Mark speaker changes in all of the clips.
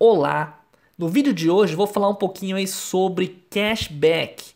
Speaker 1: Olá! No vídeo de hoje vou falar um pouquinho aí sobre cashback.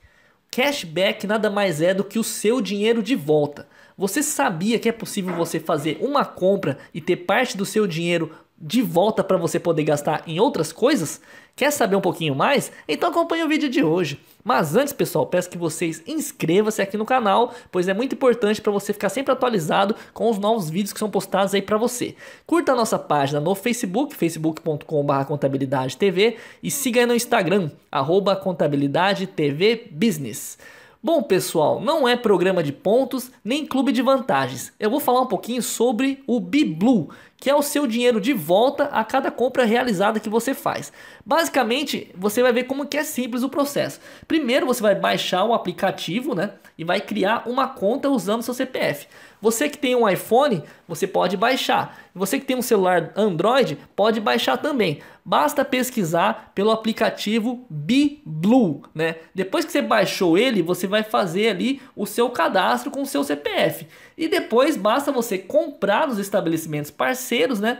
Speaker 1: Cashback nada mais é do que o seu dinheiro de volta. Você sabia que é possível você fazer uma compra e ter parte do seu dinheiro de volta para você poder gastar em outras coisas? Quer saber um pouquinho mais? Então acompanhe o vídeo de hoje. Mas antes, pessoal, peço que vocês inscrevam-se aqui no canal, pois é muito importante para você ficar sempre atualizado com os novos vídeos que são postados aí para você. Curta a nossa página no Facebook, facebook.com.br contabilidade TV e siga aí no Instagram, arroba contabilidade TV Business. Bom, pessoal, não é programa de pontos nem clube de vantagens. Eu vou falar um pouquinho sobre o BiBlue, que é o seu dinheiro de volta a cada compra realizada que você faz. Basicamente, você vai ver como que é simples o processo. Primeiro, você vai baixar o aplicativo, né, e vai criar uma conta usando seu CPF. Você que tem um iPhone, você pode baixar. Você que tem um celular Android, pode baixar também. Basta pesquisar pelo aplicativo BeBlue, né? Depois que você baixou ele, você vai fazer ali o seu cadastro com o seu CPF. E depois basta você comprar nos estabelecimentos parceiros né?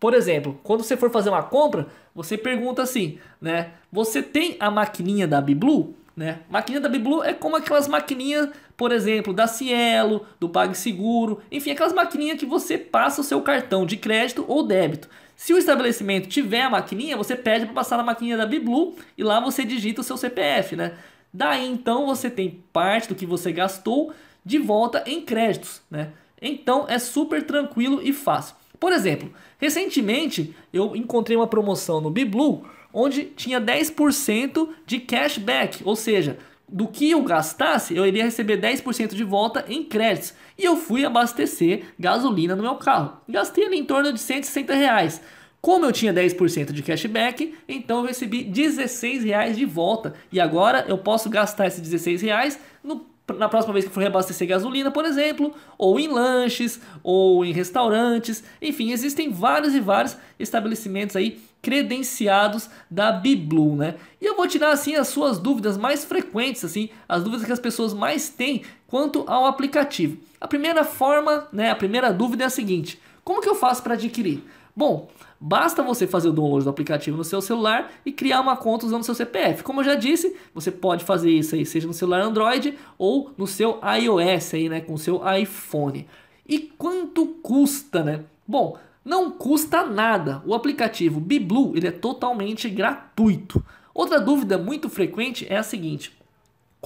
Speaker 1: Por exemplo, quando você for fazer uma compra, você pergunta assim, né? Você tem a maquininha da Biblu? Né? Maquininha da Biblu é como aquelas maquininhas, por exemplo, da Cielo, do PagSeguro, enfim, aquelas maquininhas que você passa o seu cartão de crédito ou débito. Se o estabelecimento tiver a maquininha, você pede para passar na maquininha da Biblu e lá você digita o seu CPF, né? Daí então você tem parte do que você gastou de volta em créditos, né? Então é super tranquilo e fácil. Por exemplo, recentemente eu encontrei uma promoção no BiBlue onde tinha 10% de cashback, ou seja, do que eu gastasse, eu iria receber 10% de volta em créditos. E eu fui abastecer gasolina no meu carro. Gastei ali em torno de 160 reais. Como eu tinha 10% de cashback, então eu recebi 16 reais de volta. E agora eu posso gastar esses 16 reais no na próxima vez que for reabastecer gasolina, por exemplo, ou em lanches, ou em restaurantes, enfim, existem vários e vários estabelecimentos aí credenciados da Biblu, né? E eu vou tirar assim as suas dúvidas mais frequentes, assim, as dúvidas que as pessoas mais têm quanto ao aplicativo. A primeira forma, né, a primeira dúvida é a seguinte: como que eu faço para adquirir? Bom, basta você fazer o download do aplicativo no seu celular e criar uma conta usando seu CPF. Como eu já disse, você pode fazer isso aí, seja no celular Android ou no seu iOS aí, né, com o seu iPhone. E quanto custa, né? Bom, não custa nada. O aplicativo BiBlue, ele é totalmente gratuito. Outra dúvida muito frequente é a seguinte: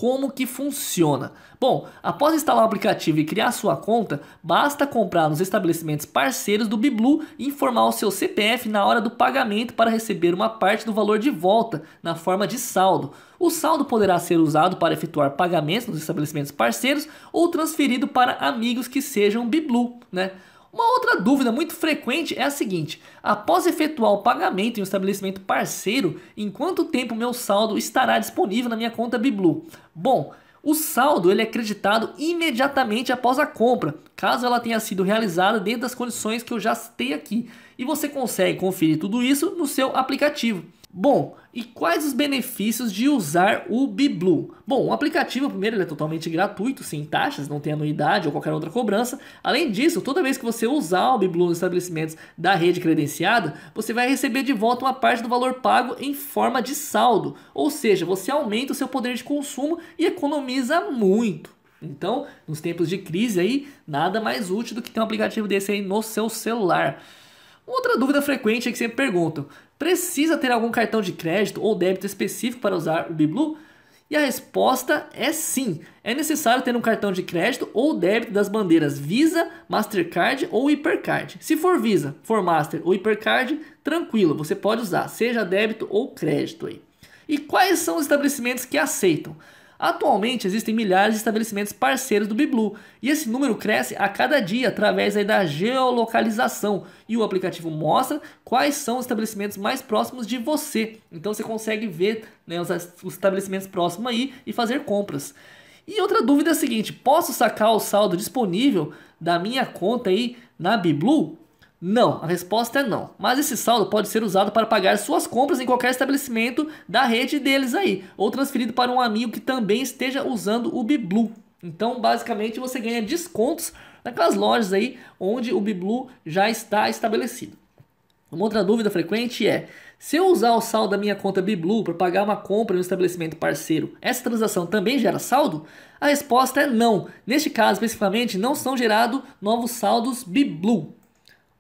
Speaker 1: como que funciona? Bom, após instalar o aplicativo e criar sua conta, basta comprar nos estabelecimentos parceiros do Biblu e informar o seu CPF na hora do pagamento para receber uma parte do valor de volta na forma de saldo. O saldo poderá ser usado para efetuar pagamentos nos estabelecimentos parceiros ou transferido para amigos que sejam Biblu, né? Uma outra dúvida muito frequente é a seguinte: após efetuar o pagamento em um estabelecimento parceiro, em quanto tempo meu saldo estará disponível na minha conta Biblu? Bom, o saldo ele é creditado imediatamente após a compra, caso ela tenha sido realizada dentro das condições que eu já citei aqui. E você consegue conferir tudo isso no seu aplicativo. Bom, e quais os benefícios de usar o BiBlue? Bom, o aplicativo, primeiro, ele é totalmente gratuito, sem taxas, não tem anuidade ou qualquer outra cobrança. Além disso, toda vez que você usar o BiBlue nos estabelecimentos da rede credenciada, você vai receber de volta uma parte do valor pago em forma de saldo. Ou seja, você aumenta o seu poder de consumo e economiza muito. Então, nos tempos de crise aí, nada mais útil do que ter um aplicativo desse aí no seu celular. Outra dúvida frequente é que sempre perguntam: Precisa ter algum cartão de crédito ou débito específico para usar o BiBlue? E a resposta é sim. É necessário ter um cartão de crédito ou débito das bandeiras Visa, Mastercard ou Hipercard. Se for Visa, for Master ou Hipercard, tranquilo, você pode usar, seja débito ou crédito aí. E quais são os estabelecimentos que aceitam? Atualmente existem milhares de estabelecimentos parceiros do Biblu e esse número cresce a cada dia através da geolocalização e o aplicativo mostra quais são os estabelecimentos mais próximos de você. Então você consegue ver né, os, os estabelecimentos próximos aí e fazer compras. E outra dúvida é a seguinte: posso sacar o saldo disponível da minha conta aí na Biblu? Não, a resposta é não. Mas esse saldo pode ser usado para pagar suas compras em qualquer estabelecimento da rede deles aí, ou transferido para um amigo que também esteja usando o Biblu. Então, basicamente, você ganha descontos naquelas lojas aí onde o Biblu já está estabelecido. Uma outra dúvida frequente é: se eu usar o saldo da minha conta Biblu para pagar uma compra em um estabelecimento parceiro, essa transação também gera saldo? A resposta é não. Neste caso, especificamente, não são gerados novos saldos Biblu.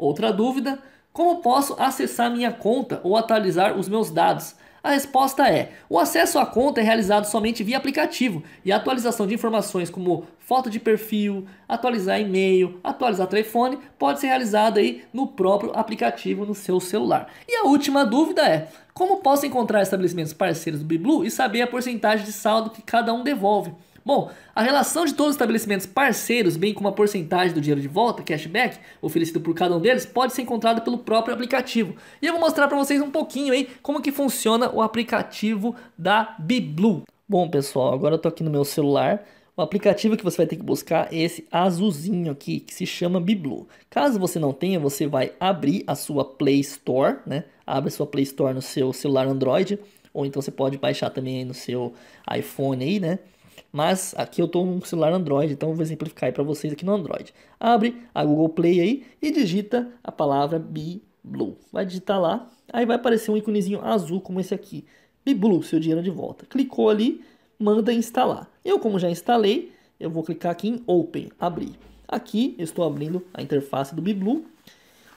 Speaker 1: Outra dúvida: como posso acessar minha conta ou atualizar os meus dados? A resposta é: o acesso à conta é realizado somente via aplicativo e a atualização de informações como foto de perfil, atualizar e-mail, atualizar telefone pode ser realizada aí no próprio aplicativo no seu celular. E a última dúvida é: como posso encontrar estabelecimentos parceiros do BiBlu e saber a porcentagem de saldo que cada um devolve? Bom, a relação de todos os estabelecimentos parceiros, bem como a porcentagem do dinheiro de volta, cashback, oferecido por cada um deles, pode ser encontrada pelo próprio aplicativo. E eu vou mostrar para vocês um pouquinho aí como que funciona o aplicativo da BiBlue. Bom, pessoal, agora eu tô aqui no meu celular. O aplicativo que você vai ter que buscar é esse azulzinho aqui, que se chama BiBlue. Caso você não tenha, você vai abrir a sua Play Store, né? Abre a sua Play Store no seu celular Android, ou então você pode baixar também no seu iPhone aí, né? Mas aqui eu estou num celular Android, então vou exemplificar aí para vocês aqui no Android. Abre a Google Play aí e digita a palavra Be Blue. Vai digitar lá, aí vai aparecer um íconezinho azul como esse aqui. Be Blue, seu dinheiro de volta. Clicou ali, manda instalar. Eu como já instalei, eu vou clicar aqui em Open, abrir. Aqui eu estou abrindo a interface do BeBlue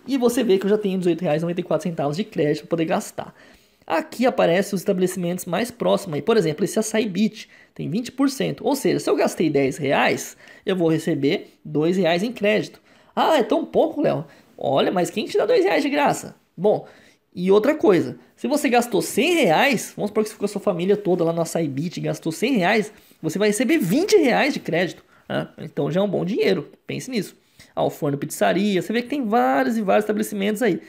Speaker 1: e você vê que eu já tenho R$18,94 de crédito para poder gastar. Aqui aparecem os estabelecimentos mais próximos. Por exemplo, esse açaí beach tem 20%. Ou seja, se eu gastei 10 reais, eu vou receber 2 reais em crédito. Ah, é tão pouco, Léo. Olha, mas quem te dá 2 reais de graça? Bom, e outra coisa, se você gastou 100 reais, vamos supor que você ficou a sua família toda lá no açaí beach e gastou 100 reais, você vai receber 20 reais de crédito. Né? Então já é um bom dinheiro, pense nisso. Ao ah, forno pizzaria, você vê que tem vários e vários estabelecimentos aí.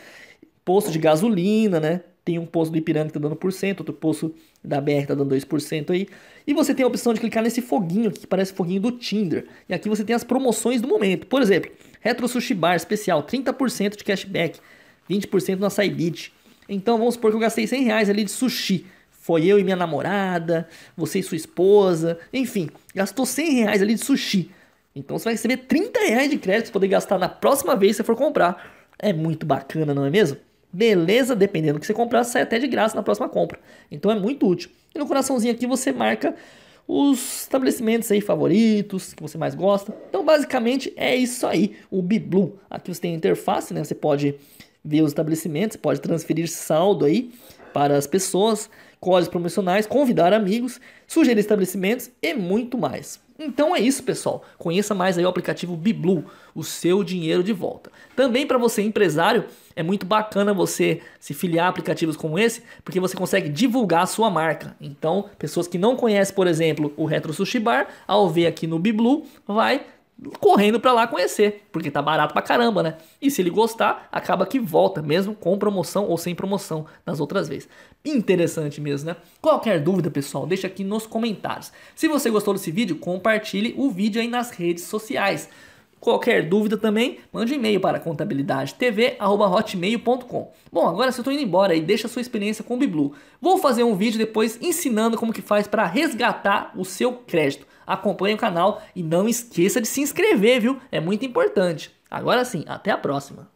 Speaker 1: Posto de gasolina, né? Tem um poço do Ipiranga que tá dando por cento, outro poço da BR tá dando 2% aí. E você tem a opção de clicar nesse foguinho aqui, que parece foguinho do Tinder. E aqui você tem as promoções do momento. Por exemplo, Retro Sushi Bar especial, 30% de cashback, 20% na Saibit. Então vamos supor que eu gastei 100 reais ali de sushi. Foi eu e minha namorada, você e sua esposa, enfim, gastou 100 reais ali de sushi. Então você vai receber 30 reais de crédito para poder gastar na próxima vez que você for comprar. É muito bacana, não é mesmo? Beleza? Dependendo do que você comprar, sai até de graça na próxima compra. Então é muito útil. E no coraçãozinho aqui você marca os estabelecimentos aí favoritos, que você mais gosta. Então basicamente é isso aí, o BiBlu. Aqui você tem a interface, né? Você pode ver os estabelecimentos, pode transferir saldo aí para as pessoas, códigos promocionais, convidar amigos, sugerir estabelecimentos e muito mais. Então é isso, pessoal. Conheça mais aí o aplicativo BiBlue, o seu dinheiro de volta. Também para você empresário, é muito bacana você se filiar a aplicativos como esse, porque você consegue divulgar a sua marca. Então, pessoas que não conhecem, por exemplo, o Retro Sushi Bar, ao ver aqui no BiBlue, vai correndo para lá conhecer, porque tá barato pra caramba, né? E se ele gostar, acaba que volta, mesmo com promoção ou sem promoção nas outras vezes. Interessante mesmo, né? Qualquer dúvida, pessoal, deixa aqui nos comentários. Se você gostou desse vídeo, compartilhe o vídeo aí nas redes sociais. Qualquer dúvida também, mande um e-mail para contabilidadetv.hotmail.com. Bom, agora se eu estou indo embora e deixa a sua experiência com o Biblu. Vou fazer um vídeo depois ensinando como que faz para resgatar o seu crédito acompanhe o canal e não esqueça de se inscrever, viu? É muito importante. Agora sim, até a próxima.